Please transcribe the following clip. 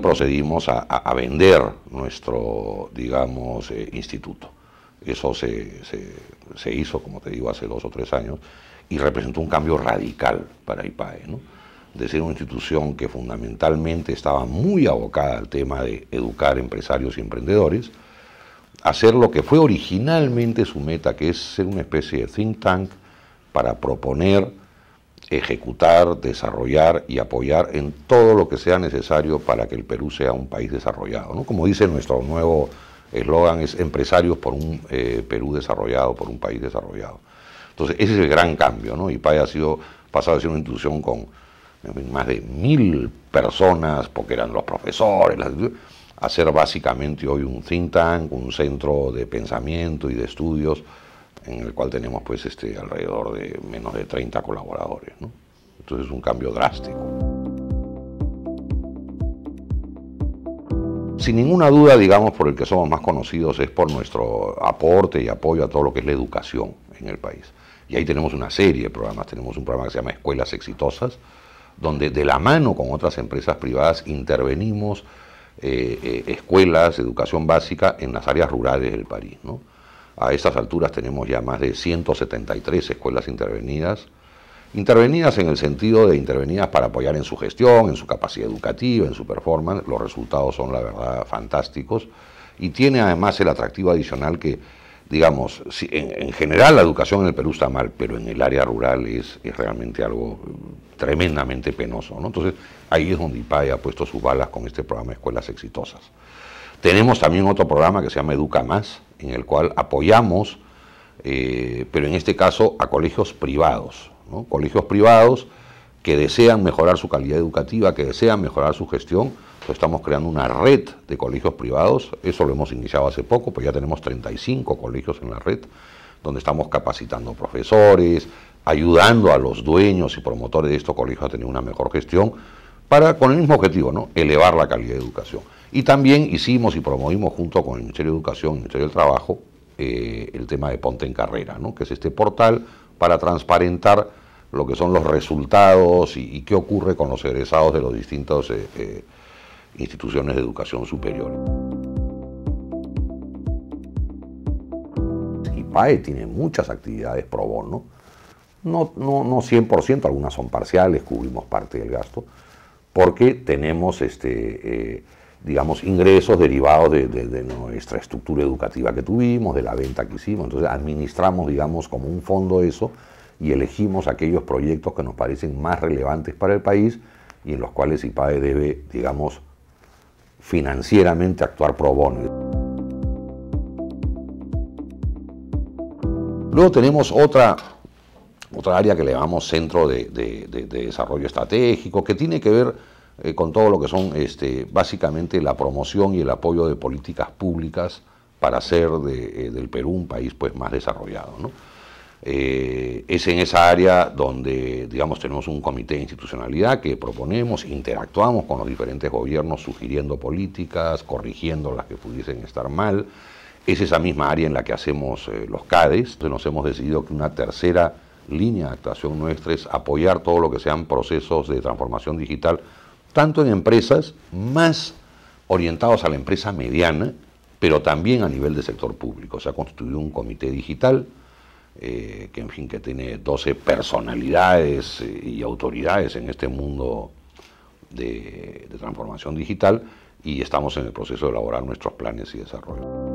procedimos a, vender nuestro, digamos, eh, instituto. Eso se, hizo, como te digo, hace dos o tres años y representó un cambio radical para IPAE. ¿no? De ser una institución que fundamentalmente estaba muy abocada al tema de educar empresarios y emprendedores, hacer lo que fue originalmente su meta, que es ser una especie de think tank para proponer ejecutar, desarrollar y apoyar en todo lo que sea necesario para que el Perú sea un país desarrollado. Como dice nuestro nuevo eslogan, es empresarios por un eh, Perú desarrollado, por un país desarrollado. Entonces, ese es el gran cambio, ¿no? para ha sido, pasado a ser una institución con eh, más de mil personas, porque eran los profesores, las, a ser básicamente hoy un think tank, un centro de pensamiento y de estudios en el cual tenemos pues este, alrededor de menos de 30 colaboradores. Entonces es un cambio drástico. Sin ninguna duda, digamos, por el que somos más conocidos es por nuestro aporte y apoyo a todo lo que es la educación en el país. Y ahí tenemos una serie de programas, tenemos un programa que se llama Escuelas Exitosas, donde de la mano con otras empresas privadas intervenimos eh, eh, escuelas, educación básica en las áreas rurales del país. ¿no? A estas alturas tenemos ya más de 173 escuelas intervenidas, intervenidas en el sentido de intervenidas para apoyar en su gestión, en su capacidad educativa, en su performance. Los resultados son, la verdad, fantásticos y tiene además el atractivo adicional que, digamos, en, general la educación en el Perú está mal, pero en el área rural es, es realmente algo mm, tremendamente penoso. ¿no? Entonces, ahí es donde IPAE ha puesto sus balas con este programa de Escuelas Exitosas. Tenemos también otro programa que se llama Educa Más, en el cual apoyamos, eh, pero en este caso a colegios privados, colegios privados que desean mejorar su calidad educativa, que desean mejorar su gestión. estamos creando una red de colegios privados, eso lo hemos iniciado hace poco, pues ya tenemos 35 colegios en la red, donde estamos capacitando profesores, ayudando a los dueños y promotores de estos colegios a tener una mejor gestión, para con el mismo objetivo, ¿no? elevar la calidad de educación. Y también hicimos y promovimos junto con el Ministerio de Educación y el Ministerio del Trabajo eh, el tema de Ponte en Carrera, que es este portal para transparentar lo que son los resultados y, qué ocurre con los egresados de las distintas eh, eh, instituciones de educación superior. IPAE tiene muchas actividades pro bono, no, no, no 100%, algunas son parciales, cubrimos parte del gasto, porque tenemos este, digamos, ingresos derivados de, nuestra estructura educativa que tuvimos, de la venta que hicimos. Entonces administramos, digamos, como un fondo eso y elegimos aquellos proyectos que nos parecen más relevantes para el país y en los cuales IPAE debe, digamos, financieramente actuar pro bono. Luego tenemos otra, otra área que le llamamos Centro de Desarrollo Estratégico, que tiene que ver eh, con todo lo que son este, básicamente la promoción y el apoyo de políticas públicas para hacer eh, del Perú un país pues, más desarrollado. Eh, es en esa área donde, digamos, tenemos un comité de institucionalidad que proponemos, interactuamos con los diferentes gobiernos sugiriendo políticas, corrigiendo las que pudiesen estar mal. Es esa misma área en la que hacemos los CADES. Entonces nos hemos decidido que una tercera línea de actuación nuestra es apoyar todo lo que sean procesos de transformación digital tanto en empresas más orientados a la empresa mediana, pero también a nivel de sector público. Se ha constituido un comité digital, eh, que en fin, que tiene 12 personalidades eh, y autoridades en este mundo de, de transformación digital y estamos en el proceso de elaborar nuestros planes y desarrollo.